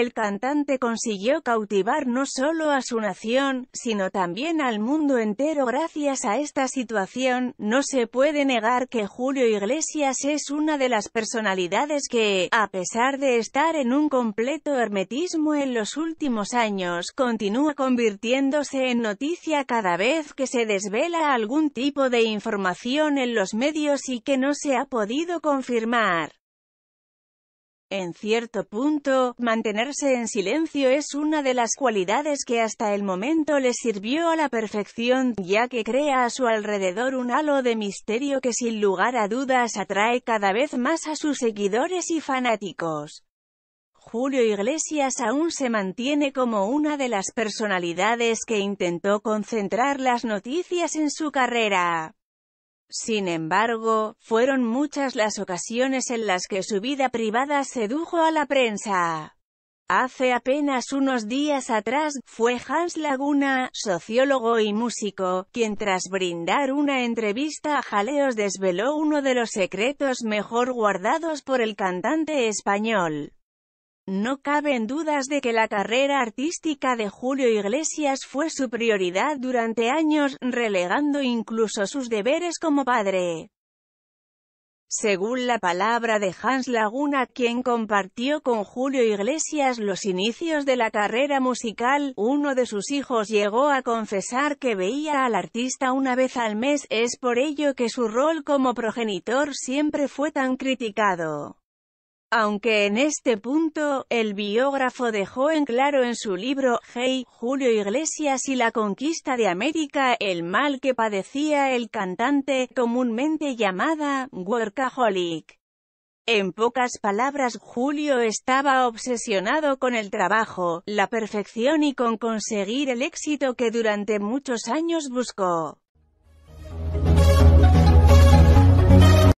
El cantante consiguió cautivar no solo a su nación, sino también al mundo entero gracias a esta situación. No se puede negar que Julio Iglesias es una de las personalidades que, a pesar de estar en un completo hermetismo en los últimos años, continúa convirtiéndose en noticia cada vez que se desvela algún tipo de información en los medios y que no se ha podido confirmar. En cierto punto, mantenerse en silencio es una de las cualidades que hasta el momento le sirvió a la perfección, ya que crea a su alrededor un halo de misterio que sin lugar a dudas atrae cada vez más a sus seguidores y fanáticos. Julio Iglesias aún se mantiene como una de las personalidades que intentó concentrar las noticias en su carrera. Sin embargo, fueron muchas las ocasiones en las que su vida privada sedujo a la prensa. Hace apenas unos días atrás, fue Hans Laguna, sociólogo y músico, quien tras brindar una entrevista a Jaleos desveló uno de los secretos mejor guardados por el cantante español. No caben dudas de que la carrera artística de Julio Iglesias fue su prioridad durante años, relegando incluso sus deberes como padre. Según la palabra de Hans Laguna quien compartió con Julio Iglesias los inicios de la carrera musical, uno de sus hijos llegó a confesar que veía al artista una vez al mes, es por ello que su rol como progenitor siempre fue tan criticado. Aunque en este punto, el biógrafo dejó en claro en su libro, Hey, Julio Iglesias y la conquista de América, el mal que padecía el cantante, comúnmente llamada, workaholic. En pocas palabras, Julio estaba obsesionado con el trabajo, la perfección y con conseguir el éxito que durante muchos años buscó.